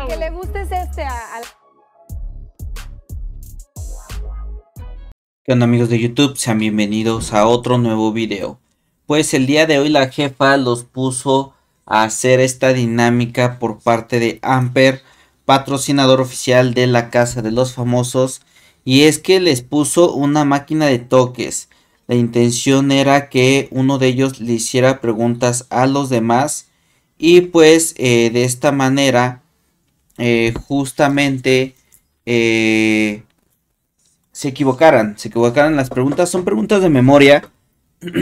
El que le guste es este. A, ¿Qué onda amigos de YouTube? Sean bienvenidos a otro nuevo video. Pues el día de hoy la jefa los puso a hacer esta dinámica por parte de Amper, patrocinador oficial de la Casa de los Famosos. Y es que les puso una máquina de toques. La intención era que uno de ellos le hiciera preguntas a los demás y pues eh, de esta manera eh, justamente eh, se equivocaran, se equivocaran las preguntas. Son preguntas de memoria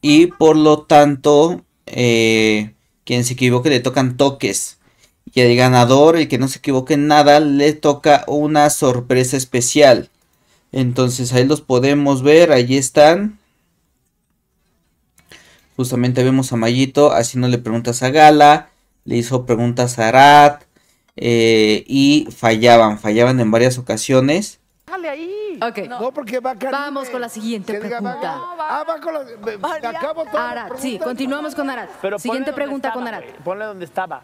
y por lo tanto eh, quien se equivoque le tocan toques. Y el ganador, el que no se equivoque en nada, le toca una sorpresa especial. Entonces ahí los podemos ver, allí están. Justamente vemos a Mayito haciéndole preguntas a Gala, le hizo preguntas a Arad eh, y fallaban, fallaban en varias ocasiones. Dale ahí. Okay. No, porque va Vamos con la siguiente pregunta. Ah, va con la. Me, acabo todo Arat, sí, continuamos con Arad siguiente pregunta con Arad Ponle donde estaba.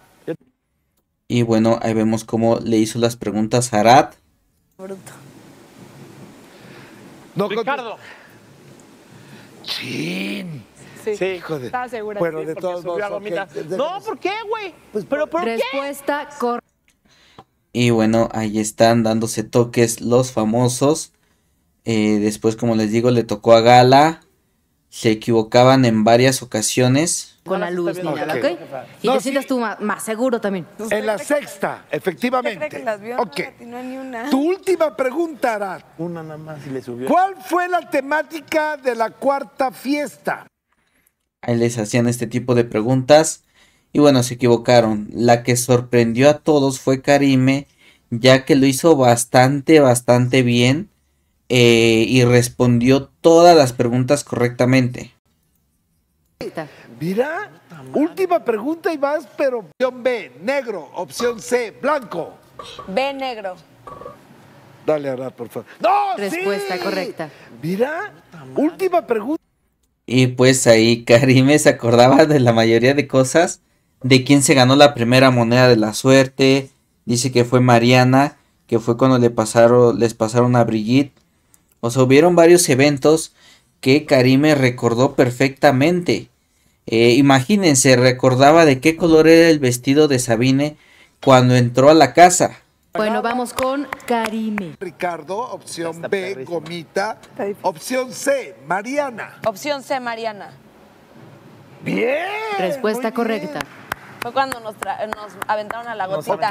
Y bueno, ahí vemos cómo le hizo las preguntas Arad Bruto. No, Ricardo. Sí. sí. Hijo Estaba segura. Bueno, de, de todos modos. No, ¿por qué, güey? Pues, ¿Pero por, ¿por qué? Respuesta correcta. Y bueno, ahí están dándose toques los famosos. Eh, después, como les digo, le tocó a Gala. Se equivocaban en varias ocasiones. Con la luz, ¿ok? Y sí. tú más, seguro también. En la sexta, efectivamente. Tu última pregunta, Arad. Una nada más le subió. ¿Cuál fue la temática de la cuarta fiesta? Ahí les hacían este tipo de preguntas. Y bueno, se equivocaron. La que sorprendió a todos fue Karime, ya que lo hizo bastante, bastante bien eh, y respondió todas las preguntas correctamente. Mira, última pregunta y más pero opción B, negro, opción C, blanco. B, negro. Dale a hablar, por favor. ¡No! Respuesta correcta. Mira, última pregunta. Y pues ahí Karime se acordaba de la mayoría de cosas de quién se ganó la primera moneda de la suerte. Dice que fue Mariana, que fue cuando le pasaron, les pasaron a Brigitte. O sea, hubieron varios eventos que Karime recordó perfectamente. Eh, imagínense, recordaba de qué color era el vestido de Sabine cuando entró a la casa. Bueno, vamos con Karime. Ricardo, opción B, Gomita. Opción C, Mariana. Opción C, Mariana. Bien. Respuesta correcta. Fue cuando nos, aventaron a la gotita.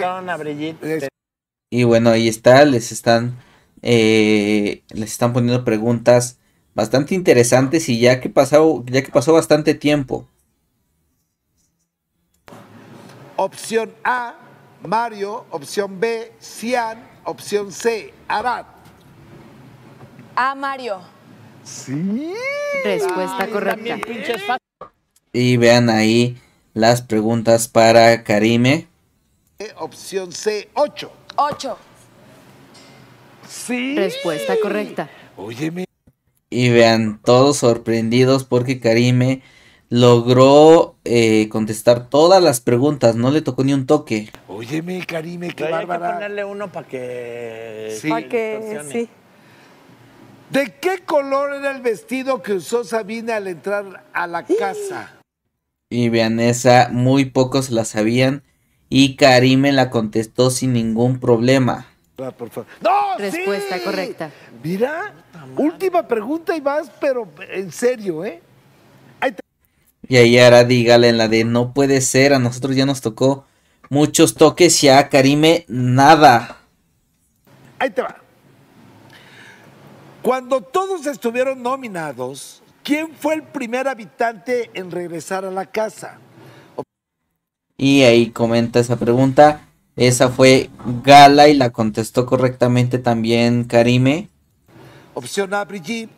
Y bueno, ahí está, les están, eh, les están poniendo preguntas bastante interesantes y ya que, pasó ya que pasó bastante tiempo. Opción A, Mario. Opción B, Cian. Opción C, Arad. A, Mario. Sí. Respuesta correcta. Y vean ahí las preguntas para Karime. Eh, opción C, 8. 8. Sí. Respuesta correcta. Óyeme. Y vean, todos sorprendidos porque Karime logró eh, contestar todas las preguntas, no le tocó ni un toque. Óyeme, Karime, qué Pero bárbara. ponerle uno para que... Para que... Sí. ¿De qué color era el vestido que usó Sabina al entrar a la casa? y Vianesa muy pocos la sabían y Karime la contestó sin ningún problema. Ah, Respuesta correcta. Mira, última pregunta y más, pero en serio, ¿eh? Y ahí ahora dígale en la de no puede ser, a nosotros ya nos tocó muchos toques y a Karime nada. Ahí te va. Cuando todos estuvieron nominados, ¿Quién fue el primer habitante en regresar a la casa? Y ahí comenta esa pregunta. Esa fue Gala y la contestó correctamente también Karime. Opción A, Brigitte.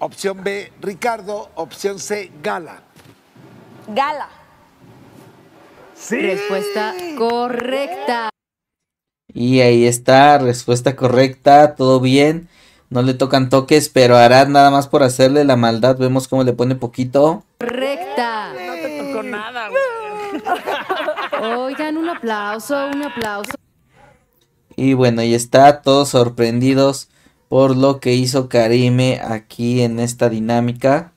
Opción B, Ricardo. Opción C, Gala. Gala. Sí. Respuesta correcta. Y ahí está, respuesta correcta, todo bien. No le tocan toques, pero hará nada más por hacerle la maldad. Vemos cómo le pone poquito. Recta. No te tocó nada, güey. Oigan, un aplauso, un aplauso. Y bueno, y está todos sorprendidos por lo que hizo Karime aquí en esta dinámica.